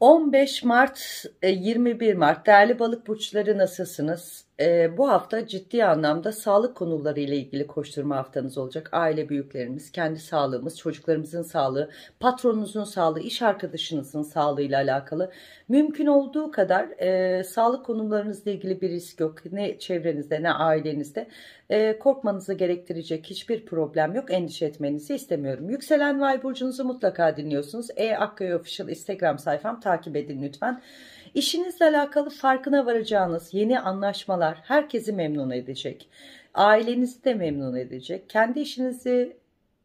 15 Mart 21 e, Mart değerli balık burçları nasılsınız? e, bu hafta ciddi anlamda sağlık konuları ile ilgili koşturma haftanız olacak. Aile büyüklerimiz, kendi sağlığımız, çocuklarımızın sağlığı, patronunuzun sağlığı, iş arkadaşınızın sağlığı ile alakalı. Mümkün olduğu kadar e, sağlık konularınızla ilgili bir risk yok. Ne çevrenizde ne ailenizde e, korkmanızı gerektirecek hiçbir problem yok. Endişe etmenizi istemiyorum. Yükselen Vay Burcu'nuzu mutlaka dinliyorsunuz. E Akköy Official Instagram sayfam takip edin lütfen. İşinizle alakalı farkına varacağınız yeni anlaşmalar konular herkesi memnun edecek. Ailenizi de memnun edecek. Kendi işinizi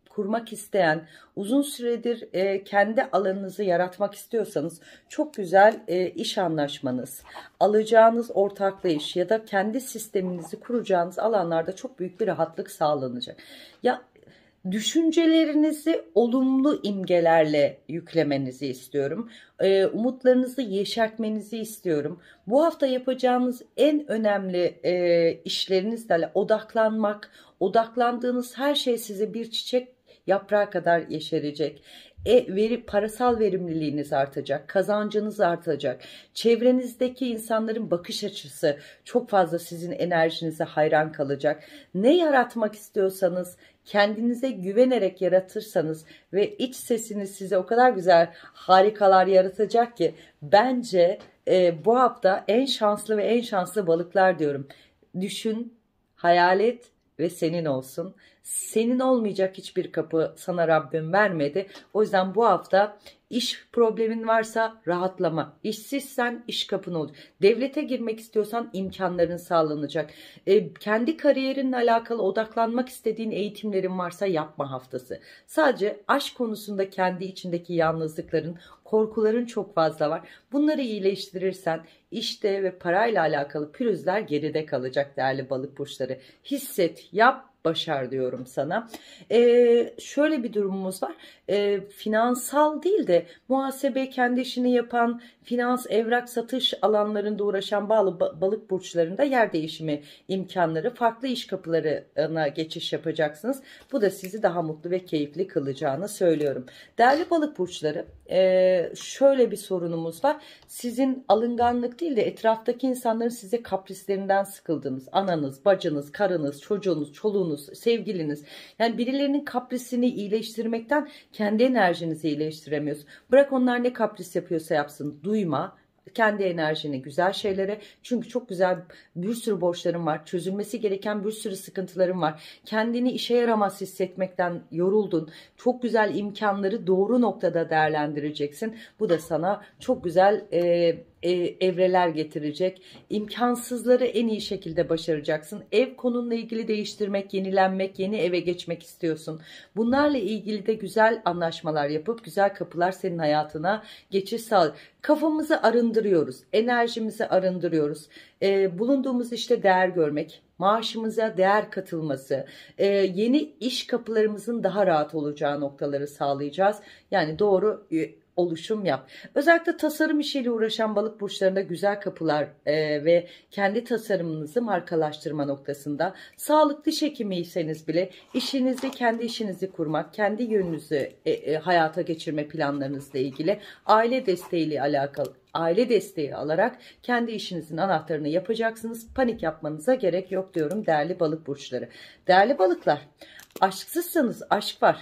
kurmak isteyen, uzun süredir e, kendi alanınızı yaratmak istiyorsanız çok güzel e, iş anlaşmanız, alacağınız ortaklı iş ya da kendi sisteminizi kuracağınız alanlarda çok büyük bir rahatlık sağlanacak. Ya düşüncelerinizi olumlu imgelerle yüklemenizi istiyorum. E, umutlarınızı yeşertmenizi istiyorum. Bu hafta yapacağınız en önemli e, işlerinizle odaklanmak, odaklandığınız her şey size bir çiçek yaprağı kadar yeşerecek. E, veri, parasal verimliliğiniz artacak, kazancınız artacak. Çevrenizdeki insanların bakış açısı çok fazla sizin enerjinize hayran kalacak. Ne yaratmak istiyorsanız kendinize güvenerek yaratırsanız ve iç sesiniz size o kadar güzel harikalar yaratacak ki bence e, bu hafta en şanslı ve en şanslı balıklar diyorum. Düşün, hayal et ve senin olsun senin olmayacak hiçbir kapı sana Rabbim vermedi. O yüzden bu hafta iş problemin varsa rahatlama. İşsizsen iş kapın olur. Devlete girmek istiyorsan imkanların sağlanacak. E, kendi kariyerinle alakalı odaklanmak istediğin eğitimlerin varsa yapma haftası. Sadece aşk konusunda kendi içindeki yalnızlıkların, korkuların çok fazla var. Bunları iyileştirirsen işte ve parayla alakalı pürüzler geride kalacak değerli balık burçları. Hisset, yap başar diyorum sana. Ee, şöyle bir durumumuz var. Ee, finansal değil de muhasebe kendi işini yapan, finans, evrak, satış alanlarında uğraşan bağlı balık burçlarında yer değişimi imkanları, farklı iş kapılarına geçiş yapacaksınız. Bu da sizi daha mutlu ve keyifli kılacağını söylüyorum. Değerli balık burçları e, şöyle bir sorunumuz var. Sizin alınganlık değil de etraftaki insanların size kaprislerinden sıkıldınız. Ananız, bacınız, karınız, çocuğunuz, çoluğunuz dostunuz, sevgiliniz. Yani birilerinin kaprisini iyileştirmekten kendi enerjinizi iyileştiremiyoruz. Bırak onlar ne kapris yapıyorsa yapsın duyma kendi enerjini güzel şeylere çünkü çok güzel bir sürü borçların var çözülmesi gereken bir sürü sıkıntıların var kendini işe yaramaz hissetmekten yoruldun çok güzel imkanları doğru noktada değerlendireceksin bu da sana çok güzel e, e, evreler getirecek. İmkansızları en iyi şekilde başaracaksın. Ev konunla ilgili değiştirmek, yenilenmek, yeni eve geçmek istiyorsun. Bunlarla ilgili de güzel anlaşmalar yapıp güzel kapılar senin hayatına geçiş sağ. Kafamızı arındırıyoruz, enerjimizi arındırıyoruz. Ee, bulunduğumuz işte değer görmek, maaşımıza değer katılması, e, yeni iş kapılarımızın daha rahat olacağı noktaları sağlayacağız. Yani doğru e, oluşum yap. Özellikle tasarım işiyle uğraşan balık burçlarında güzel kapılar e, ve kendi tasarımınızı markalaştırma noktasında sağlıklı hekimiyseniz bile işinizi kendi işinizi kurmak, kendi yönünüzü e, e, hayata geçirme planlarınızla ilgili aile desteğiyle alakalı aile desteği alarak kendi işinizin anahtarını yapacaksınız. Panik yapmanıza gerek yok diyorum değerli balık burçları. Değerli balıklar aşksızsanız aşk var.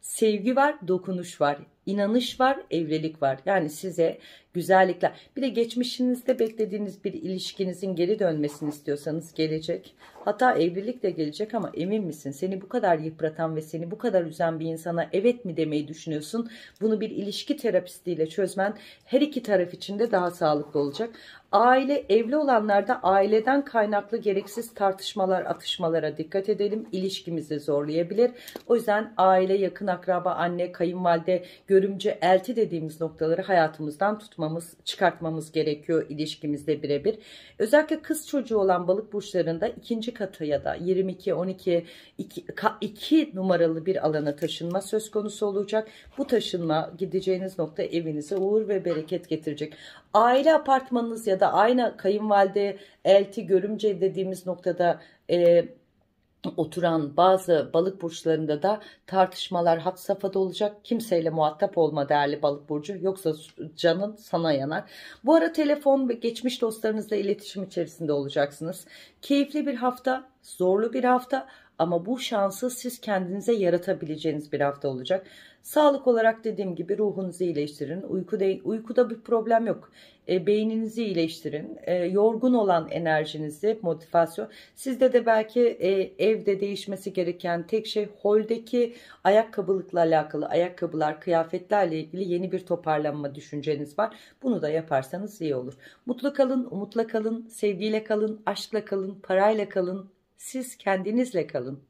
Sevgi var, dokunuş var inanış var, evlilik var. Yani size güzellikler. Bir de geçmişinizde beklediğiniz bir ilişkinizin geri dönmesini istiyorsanız gelecek. Hatta evlilik de gelecek ama emin misin? Seni bu kadar yıpratan ve seni bu kadar üzen bir insana evet mi demeyi düşünüyorsun? Bunu bir ilişki terapistiyle çözmen her iki taraf için de daha sağlıklı olacak. Aile, evli olanlarda aileden kaynaklı gereksiz tartışmalar, atışmalara dikkat edelim. İlişkimizi zorlayabilir. O yüzden aile, yakın akraba, anne, kayınvalide, görümce, elti dediğimiz noktaları hayatımızdan tutmamız, çıkartmamız gerekiyor ilişkimizde birebir. Özellikle kız çocuğu olan balık burçlarında ikinci katı ya da 22, 12, 2, 2 numaralı bir alana taşınma söz konusu olacak. Bu taşınma gideceğiniz nokta evinize uğur ve bereket getirecek. Aile apartmanınız ya da aynı kayınvalide, elti, görümce dediğimiz noktada... E, oturan bazı balık burçlarında da tartışmalar hat safhada olacak. Kimseyle muhatap olma değerli balık burcu yoksa canın sana yanar. Bu ara telefon ve geçmiş dostlarınızla iletişim içerisinde olacaksınız. Keyifli bir hafta, zorlu bir hafta ama bu şansı siz kendinize yaratabileceğiniz bir hafta olacak. Sağlık olarak dediğim gibi ruhunuzu iyileştirin. Uyku de, uykuda bir problem yok. E, beyninizi iyileştirin. E, yorgun olan enerjinizi, motivasyon. Sizde de belki e, evde değişmesi gereken tek şey holdeki ayakkabılıkla alakalı, ayakkabılar, kıyafetlerle ilgili yeni bir toparlanma düşünceniz var. Bunu da yaparsanız iyi olur. Mutlu kalın, umutla kalın, sevgiyle kalın, aşkla kalın, parayla kalın, siz kendinizle kalın.